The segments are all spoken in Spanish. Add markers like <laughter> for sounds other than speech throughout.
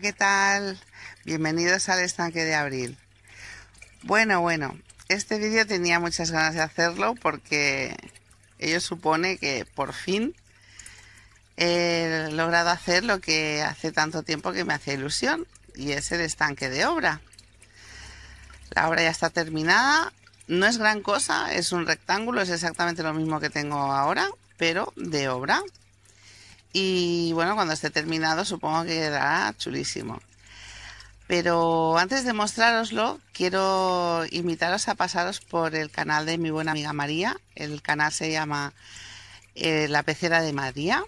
¿qué tal? Bienvenidos al estanque de abril. Bueno, bueno, este vídeo tenía muchas ganas de hacerlo porque ello supone que por fin he logrado hacer lo que hace tanto tiempo que me hacía ilusión y es el estanque de obra. La obra ya está terminada, no es gran cosa, es un rectángulo, es exactamente lo mismo que tengo ahora, pero de obra. Y bueno, cuando esté terminado supongo que quedará chulísimo. Pero antes de mostraroslo, quiero invitaros a pasaros por el canal de mi buena amiga María. El canal se llama eh, La Pecera de María.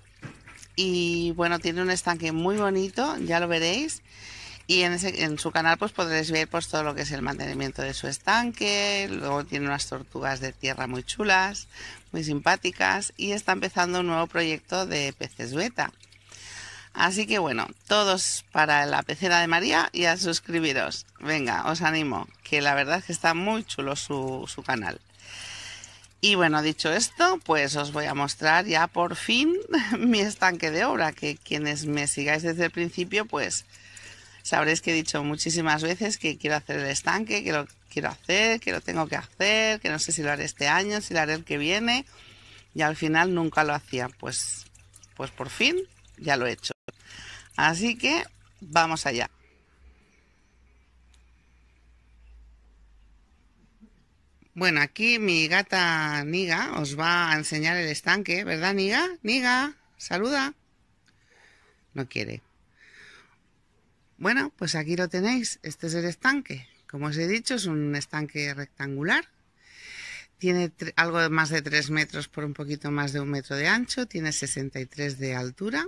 Y bueno, tiene un estanque muy bonito, ya lo veréis. Y en, su canal pues podréis ver pues, todo lo que es el mantenimiento de su estanque, luego tiene unas tortugas de tierra muy chulas, muy simpáticas y está empezando un nuevo proyecto de peces beta. Así que bueno, todos para la pecera de María y a suscribiros. Venga, os animo, que la verdad es que está muy chulo su, su canal. Y bueno, dicho esto, pues os voy a mostrar ya por fin <laughs> mi estanque de obra, que quienes me sigáis desde el principio, pues Sabréis que he dicho muchísimas veces que quiero hacer el estanque, que lo quiero hacer, que lo tengo que hacer, que no sé si lo haré este año, si lo haré el que viene. Y al final nunca lo hacía. Pues, pues por fin ya lo he hecho. Así que vamos allá. Bueno, aquí mi gata Niga os va a enseñar el estanque, ¿verdad, Niga? Niga, saluda. No quiere. Bueno, pues aquí lo tenéis. Este es el estanque. Como os he dicho, es un estanque rectangular. Tiene algo más de 3 metros por un poquito más de un metro de ancho. Tiene 63 de altura,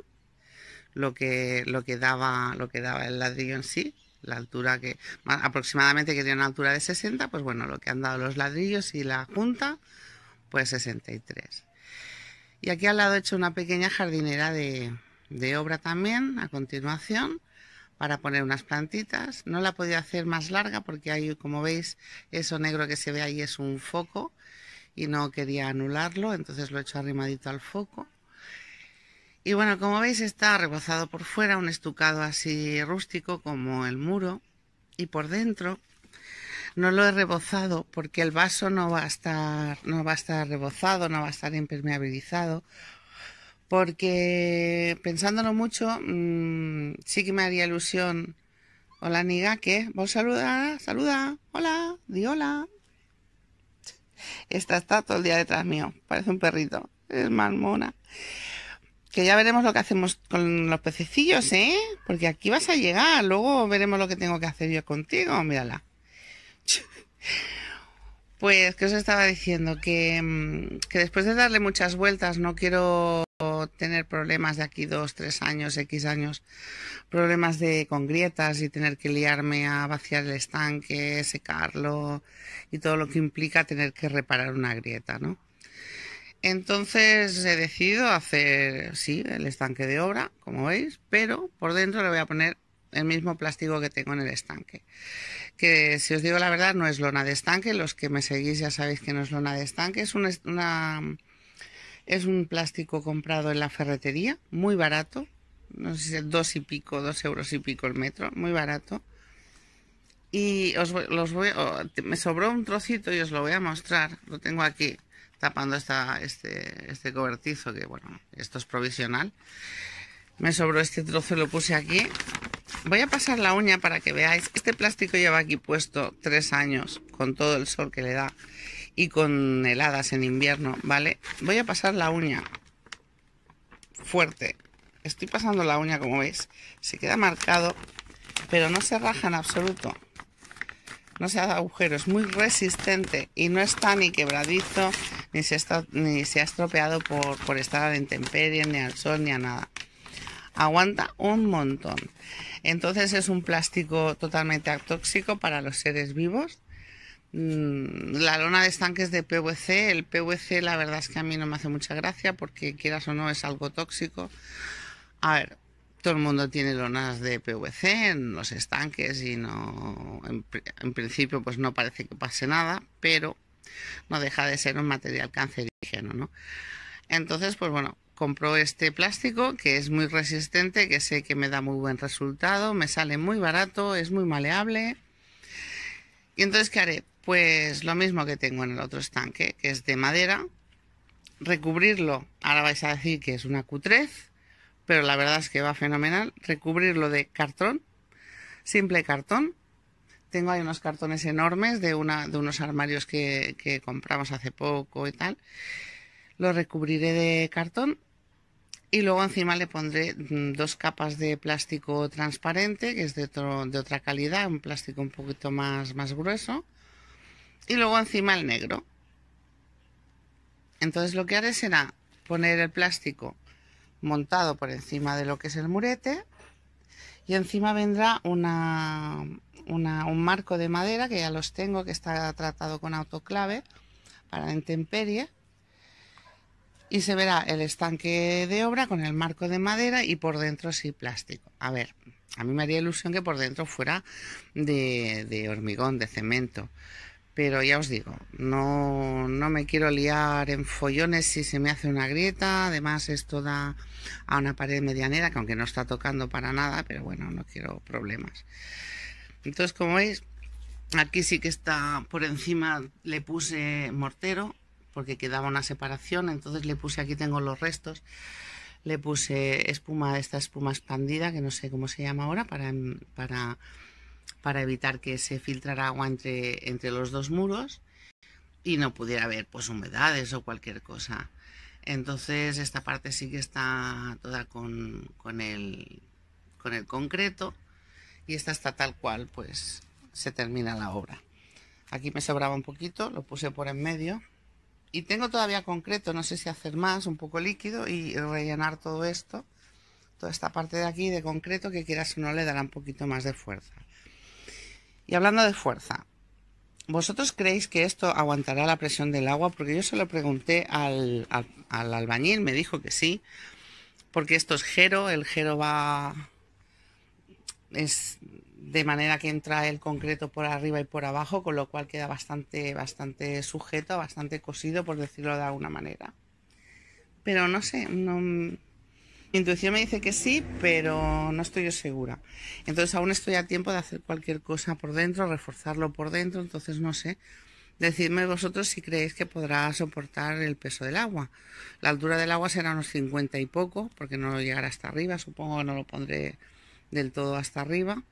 lo que, lo que, daba, lo que daba el ladrillo en sí. La altura que aproximadamente que una altura de 60, pues bueno, lo que han dado los ladrillos y la junta, pues 63. Y aquí al lado he hecho una pequeña jardinera de, de obra también, a continuación para poner unas plantitas. No la podía hacer más larga porque hay, como veis, eso negro que se ve ahí es un foco y no quería anularlo, entonces lo he hecho arrimadito al foco. Y bueno, como veis está rebozado por fuera, un estucado así rústico como el muro. Y por dentro no lo he rebozado porque el vaso no va a estar, no va a estar rebozado, no va a estar impermeabilizado porque pensándolo mucho, mm, sí que me haría ilusión. Hola, Niga, que Vos saluda, saluda, hola, di hola. Esta está todo el día detrás mío, parece un perrito, es más mona. Que ya veremos lo que hacemos con los pececillos, ¿eh? Porque aquí vas a llegar, luego veremos lo que tengo que hacer yo contigo, mírala. <laughs> Pues que os estaba diciendo mm, que, después de darle muchas vueltas no quiero tener problemas de aquí dos, tres años, X años, problemas de con grietas y tener que liarme a vaciar el estanque, secarlo y todo lo que implica tener que reparar una grieta, ¿no? Entonces he decidido hacer, sí, el estanque de obra, como veis, pero por dentro le voy a poner el mismo plástico que tengo en el estanque. Que si os digo la verdad, no es lona de estanque, los que me seguís ya sabéis que no es lona de estanque, es una, es un plástico comprado en la ferretería, muy barato, no sé si dos y pico, dos euros y pico el metro, muy barato. Y os oh, me sobró un trocito y os lo voy a mostrar, lo tengo aquí tapando esta, este, este cobertizo, que bueno, esto es provisional. Me sobró este trozo y lo puse aquí. Voy a pasar la uña para que veáis. Este plástico lleva aquí puesto tres años con todo el sol que le da y con heladas en invierno, ¿vale? Voy a pasar la uña fuerte. Estoy pasando la uña, como veis. Se queda marcado, pero no se raja en absoluto. No se hace agujero, es muy resistente y no está ni quebradizo, ni se, está, ni se ha estropeado por, por estar a la intemperie, ni al sol, ni a nada aguanta un montón. Entonces es un plástico totalmente tóxico para los seres vivos. Mm, la lona de estanques de PVC, el PVC la verdad es que a mí no me hace mucha gracia porque quieras o no es algo tóxico. A ver, todo el mundo tiene lonas de PVC en los estanques y no, en, principio pues no parece que pase nada, pero no deja de ser un material cancerígeno, ¿no? Entonces, pues bueno, Compro este plástico que es muy resistente, que sé que me da muy buen resultado, me sale muy barato, es muy maleable. Y entonces, ¿qué haré? Pues lo mismo que tengo en el otro estanque, que es de madera, recubrirlo, ahora vais a decir que es una cutrez, pero la verdad es que va fenomenal, recubrirlo de cartón, simple cartón. Tengo ahí unos cartones enormes de, una, de unos armarios que, que compramos hace poco y tal. Lo recubriré de cartón y luego encima le pondré mm, dos capas de plástico transparente, que es de, de otra calidad, un plástico un poquito más, más grueso, y luego encima el negro. Entonces lo que haré será poner el plástico montado por encima de lo que es el murete y encima vendrá una, un marco de madera que ya los tengo que está tratado con autoclave para la intemperie y se verá el estanque de obra con el marco de madera y por dentro sí plástico. A ver, a mí me haría ilusión que por dentro fuera de, hormigón, de cemento. Pero ya os digo, no, no, me quiero liar en follones si se me hace una grieta. Además, esto da a una pared medianera, que aunque no está tocando para nada, pero bueno, no quiero problemas. Entonces, como veis, aquí sí que está por encima, le puse mortero porque quedaba una separación, entonces le puse, aquí tengo los restos, le puse espuma, esta espuma expandida, que no sé cómo se llama ahora, para, para, para evitar que se filtrara agua entre, entre los dos muros y no pudiera haber pues humedades o cualquier cosa. Entonces esta parte sí que está toda con, con, el, con el concreto y esta está tal cual, pues se termina la obra. Aquí me sobraba un poquito, lo puse por en medio y tengo todavía concreto, no sé si hacer más, un poco líquido y rellenar todo esto, toda esta parte de aquí de concreto que quieras o no le dará un poquito más de fuerza. Y hablando de fuerza, ¿vosotros creéis que esto aguantará la presión del agua? Porque yo se lo pregunté al, albañil, me dijo que sí, porque esto es gero el gero va... es de manera que entra el concreto por arriba y por abajo, con lo cual queda bastante, bastante sujeto, bastante cosido, por decirlo de alguna manera. Pero no sé, mi intuición me dice que sí, pero no estoy yo segura. Entonces aún estoy a tiempo de hacer cualquier cosa por dentro, reforzarlo por dentro, entonces no sé. Decidme vosotros si creéis que podrá soportar el peso del agua. La altura del agua será unos 50 y poco, porque no lo llegará hasta arriba, supongo que no lo pondré del todo hasta arriba.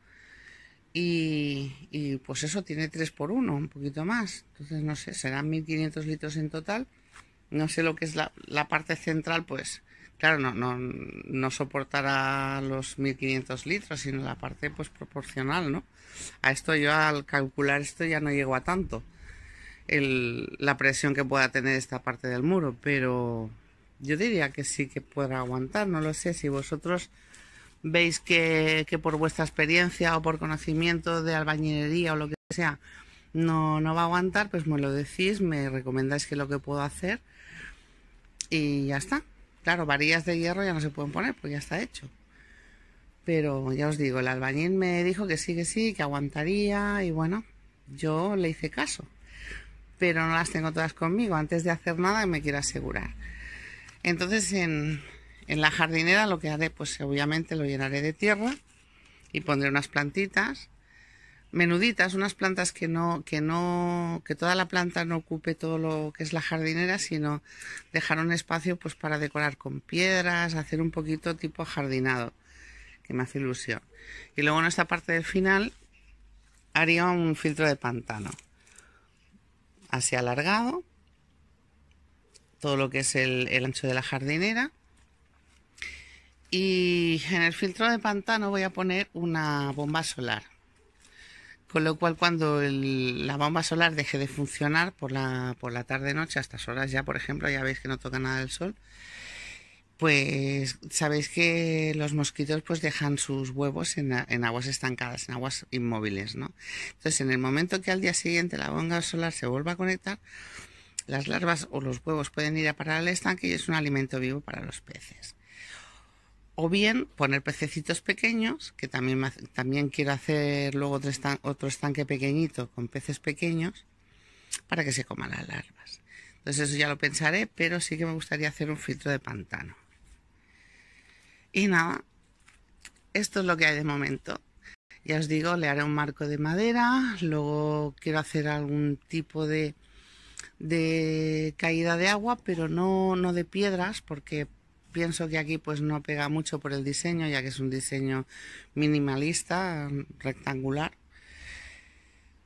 Y, pues eso tiene 3 por 1, un poquito más. Entonces, no sé, serán 1500 litros en total. No sé lo que es la, parte central, pues claro, no, no, no soportará los 1500 litros, sino la parte pues proporcional, ¿no? A esto yo al calcular esto ya no llego a tanto. la presión que pueda tener esta parte del muro, pero yo diría que sí que podrá aguantar, no lo sé, si vosotros veis que, por vuestra experiencia o por conocimiento de albañilería o lo que sea, no, no va a aguantar, pues me lo decís, me recomendáis que lo que puedo hacer y ya está. Claro, varillas de hierro ya no se pueden poner, pues ya está hecho. Pero ya os digo, el albañil me dijo que sí, que sí, que aguantaría y bueno, yo le hice caso. Pero no las tengo todas conmigo, antes de hacer nada me quiero asegurar. Entonces en, en la jardinera lo que haré, pues obviamente lo llenaré de tierra y pondré unas plantitas menuditas, unas plantas que no, que no, que toda la planta no ocupe todo lo que es la jardinera, sino dejar un espacio pues para decorar con piedras, hacer un poquito tipo jardinado, que me hace ilusión. Y luego en esta parte del final haría un filtro de pantano, así alargado, todo lo que es el, el ancho de la jardinera, y en el filtro de pantano voy a poner una bomba solar. Con lo cual cuando la bomba solar deje de funcionar por la, tarde-noche, a estas horas ya, por ejemplo, ya veis que no toca nada el sol, pues sabéis que los mosquitos pues dejan sus huevos en, en, aguas estancadas, en aguas inmóviles, ¿no? Entonces en el momento que al día siguiente la bomba solar se vuelva a conectar, las larvas o los huevos pueden ir a parar al estanque y es un alimento vivo para los peces o bien poner pececitos pequeños, que también, también quiero hacer luego otro, otro estanque pequeñito con peces pequeños para que se coman las larvas. Entonces eso ya lo pensaré, pero sí que me gustaría hacer un filtro de pantano. Y nada, esto es lo que hay de momento. Ya os digo, le haré un marco de madera, luego quiero hacer algún tipo de, de caída de agua, pero no, no de piedras, porque pienso que aquí pues no pega mucho por el diseño, ya que es un diseño minimalista, rectangular.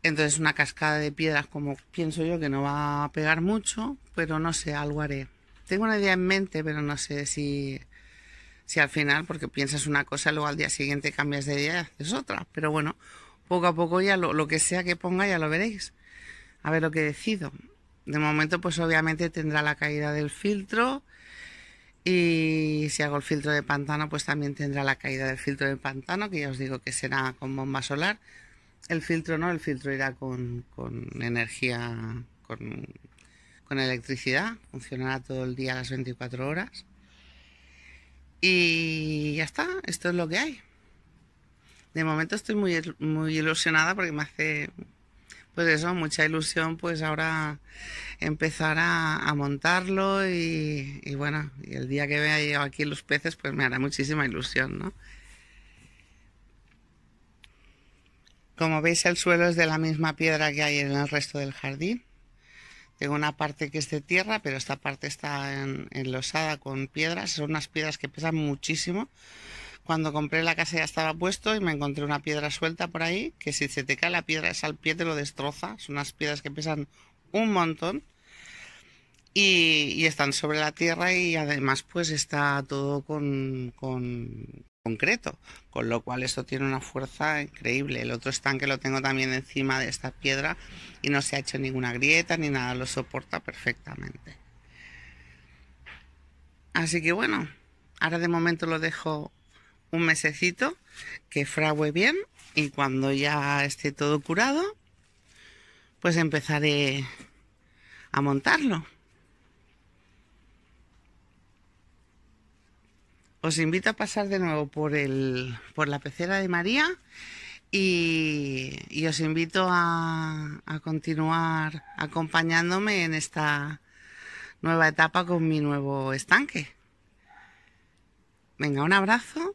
Entonces una cascada de piedras como pienso yo que no va a pegar mucho, pero no sé, algo haré. Tengo una idea en mente, pero no sé si, al final, porque piensas una cosa, luego al día siguiente cambias de idea y haces otra. Pero bueno, poco a poco ya lo, lo que sea que ponga ya lo veréis. A ver lo que decido. De momento pues obviamente tendrá la caída del filtro, y si hago el filtro de pantano, pues también tendrá la caída del filtro de pantano, que ya os digo que será con bomba solar. El filtro no, el filtro irá con, energía, con, electricidad, funcionará todo el día a las 24 horas. Y ya está, esto es lo que hay. De momento estoy muy, muy ilusionada porque me hace pues eso, mucha ilusión pues ahora empezar a, montarlo y, bueno, el día que vea yo aquí los peces pues me hará muchísima ilusión, ¿no? Como veis el suelo es de la misma piedra que hay en el resto del jardín. Tengo una parte que es de tierra, pero esta parte está enlosada con piedras. Son unas piedras que pesan muchísimo. Cuando compré la casa ya estaba puesto y me encontré una piedra suelta por ahí, que si se te cae la piedra es al pie te lo destroza, son unas piedras que pesan un montón. Y, están sobre la tierra y además pues está todo con, con, concreto, con lo cual esto tiene una fuerza increíble. El otro estanque lo tengo también encima de esta piedra y no se ha hecho ninguna grieta ni nada, lo soporta perfectamente. Así que bueno, ahora de momento lo dejo un mesecito, que frague bien y cuando ya esté todo curado, pues empezaré a montarlo. Os invito a pasar de nuevo por, el, por la pecera de María y, os invito a, a continuar acompañándome en esta nueva etapa con mi nuevo estanque. Venga, un abrazo